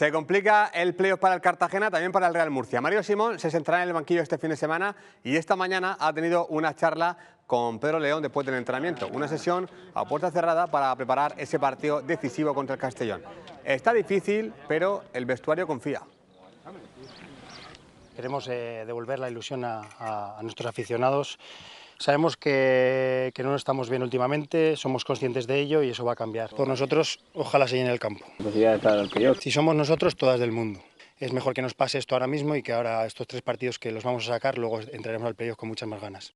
Se complica el playoff para el Cartagena, también para el Real Murcia. Mario Simón se centrará en el banquillo este fin de semana y esta mañana ha tenido una charla con Pedro León después del entrenamiento. Una sesión a puerta cerrada para preparar ese partido decisivo contra el Castellón. Está difícil, pero el vestuario confía. Queremos eh, devolver la ilusión a nuestros aficionados. Sabemos que, no no estamos bien últimamente, somos conscientes de ello y eso va a cambiar. Por nosotros, ojalá se llene el campo. Si somos nosotros, todas del mundo. Es mejor que nos pase esto ahora mismo y que ahora estos tres partidos que los vamos a sacar, luego entraremos al playoff con muchas más ganas.